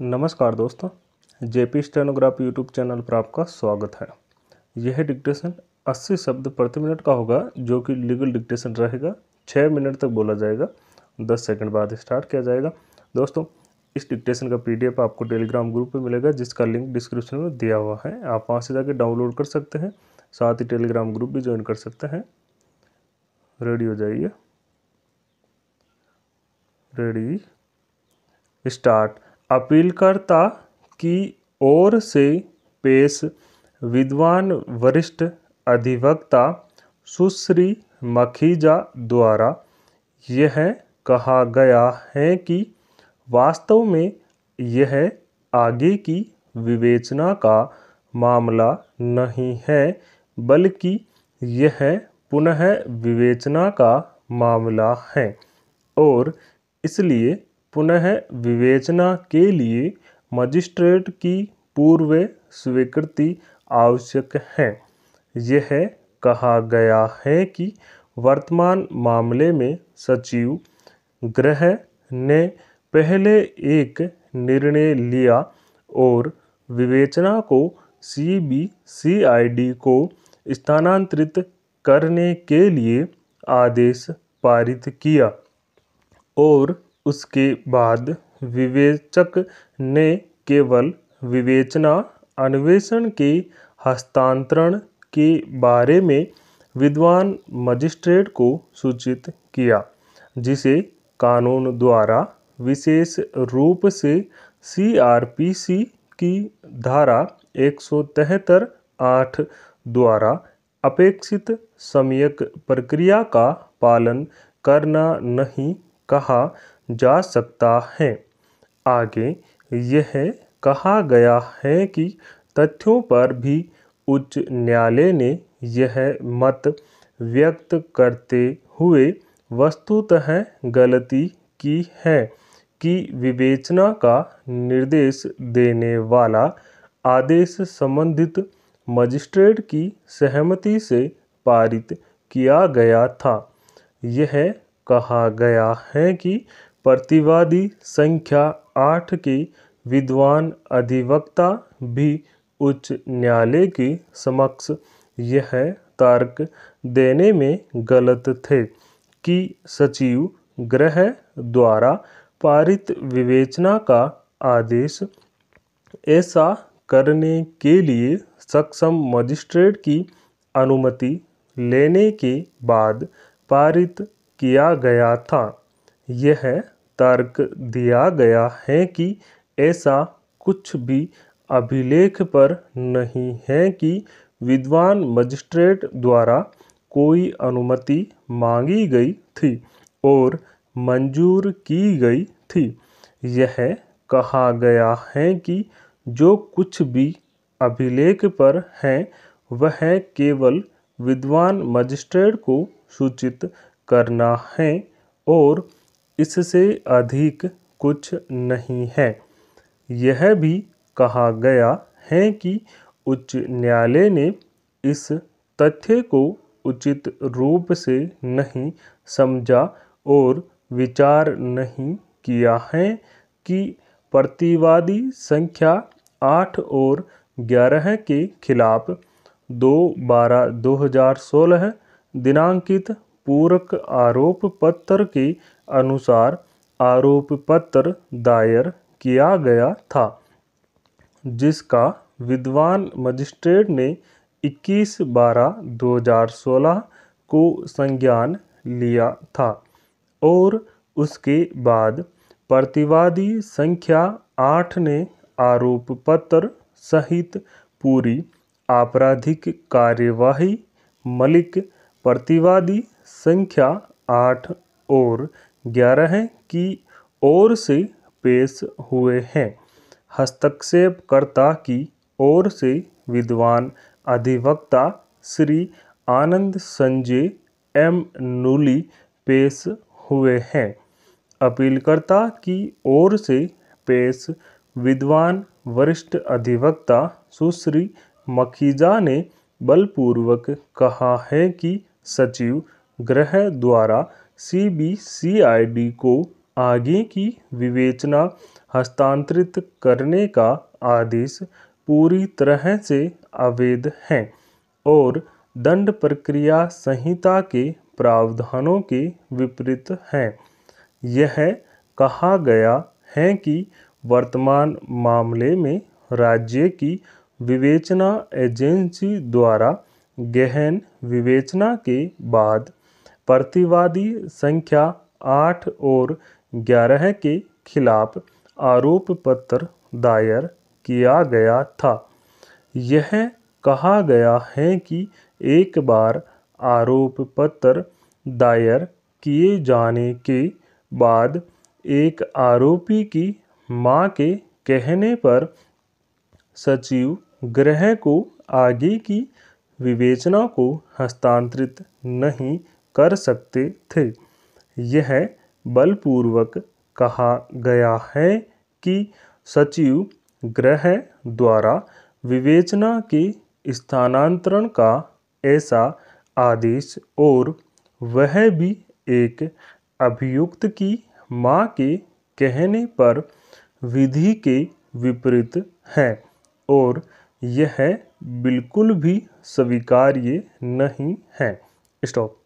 नमस्कार दोस्तों JP stenography YouTube channel पर आपका स्वागत है यह डिक्टेशन 80 शब्द प्रति मिनट का होगा जो कि लीगल डिक्टेशन रहेगा छः मिनट तक बोला जाएगा दस सेकंड बाद स्टार्ट किया जाएगा दोस्तों इस डिक्टेशन का पीडीएफ आपको टेलीग्राम ग्रुप पर मिलेगा जिसका लिंक डिस्क्रिप्शन में दिया हुआ है आप वहाँ से जाके डाउनलोड कर सकते हैं साथ ही टेलीग्राम ग्रुप भी ज्वाइन कर सकते हैं रेडी हो जाइए रेडी स्टार्ट अपीलकर्ता की ओर से पेश विद्वान वरिष्ठ अधिवक्ता सुश्री मखीजा द्वारा यह कहा गया है कि वास्तव में यह आगे की विवेचना का मामला नहीं है बल्कि यह पुनः विवेचना का मामला है और इसलिए पुनः विवेचना के लिए मजिस्ट्रेट की पूर्व स्वीकृति आवश्यक है यह कहा गया है कि वर्तमान मामले में सचिव गृह ने पहले एक निर्णय लिया और विवेचना को C B C I D को स्थानांतरित करने के लिए आदेश पारित किया और उसके बाद विवेचक ने केवल विवेचना अन्वेषण के हस्तांतरण के बारे में विद्वान मजिस्ट्रेट को सूचित किया जिसे कानून द्वारा विशेष रूप से सी आर पी सी की धारा एक सौ तिहत्तर आठ द्वारा अपेक्षित सम्यक प्रक्रिया का पालन करना नहीं कहा जा सकता है आगे यह कहा गया है कि तथ्यों पर भी उच्च न्यायालय ने यह मत व्यक्त करते हुए वस्तुतः गलती की है कि विवेचना का निर्देश देने वाला आदेश संबंधित मजिस्ट्रेट की सहमति से पारित किया गया था यह कहा गया है कि प्रतिवादी संख्या आठ की विद्वान अधिवक्ता भी उच्च न्यायालय के समक्ष यह तर्क देने में गलत थे कि सचिव गृह द्वारा पारित विवेचना का आदेश ऐसा करने के लिए सक्षम मजिस्ट्रेट की अनुमति लेने के बाद पारित किया गया था यह तर्क दिया गया है कि ऐसा कुछ भी अभिलेख पर नहीं है कि विद्वान मजिस्ट्रेट द्वारा कोई अनुमति मांगी गई थी और मंजूर की गई थी यह कहा गया है कि जो कुछ भी अभिलेख पर है वह केवल विद्वान मजिस्ट्रेट को सूचित करना है और इससे अधिक कुछ नहीं है यह भी कहा गया है कि उच्च न्यायालय ने इस तथ्य को उचित रूप से नहीं समझा और विचार नहीं किया है कि प्रतिवादी संख्या आठ और ग्यारह के खिलाफ दो बारह दो हजार सोलह दिनांकित पूरक आरोप पत्र के अनुसार आरोप पत्र दायर किया गया था जिसका विद्वान मजिस्ट्रेट ने 21 बारह 2016 को संज्ञान लिया था और उसके बाद प्रतिवादी संख्या आठ ने आरोप पत्र सहित पूरी आपराधिक कार्यवाही मलिक प्रतिवादी संख्या आठ और ग्यारह की ओर से पेश हुए हैं हस्तक्षेपकर्ता की ओर से विद्वान अधिवक्ता श्री आनंद संजय एम नूली पेश हुए हैं अपीलकर्ता की ओर से पेश विद्वान वरिष्ठ अधिवक्ता सुश्री मखीजा ने बलपूर्वक कहा है कि सचिव ग्रह द्वारा सी को आगे की विवेचना हस्तांतरित करने का आदेश पूरी तरह से अवैध है और दंड प्रक्रिया संहिता के प्रावधानों के विपरीत है यह कहा गया है कि वर्तमान मामले में राज्य की विवेचना एजेंसी द्वारा गहन विवेचना के बाद प्रतिवादी संख्या आठ और ग्यारह के खिलाफ आरोप पत्र दायर किया गया था यह कहा गया है कि एक बार आरोप पत्र दायर किए जाने के बाद एक आरोपी की मां के कहने पर सचिव गृह को आगे की विवेचना को हस्तांतरित नहीं कर सकते थे यह बलपूर्वक कहा गया है कि सचिव ग्रह द्वारा विवेचना के स्थानांतरण का ऐसा आदेश और वह भी एक अभियुक्त की मां के कहने पर विधि के विपरीत है और यह बिल्कुल भी स्वीकार्य नहीं है स्टॉप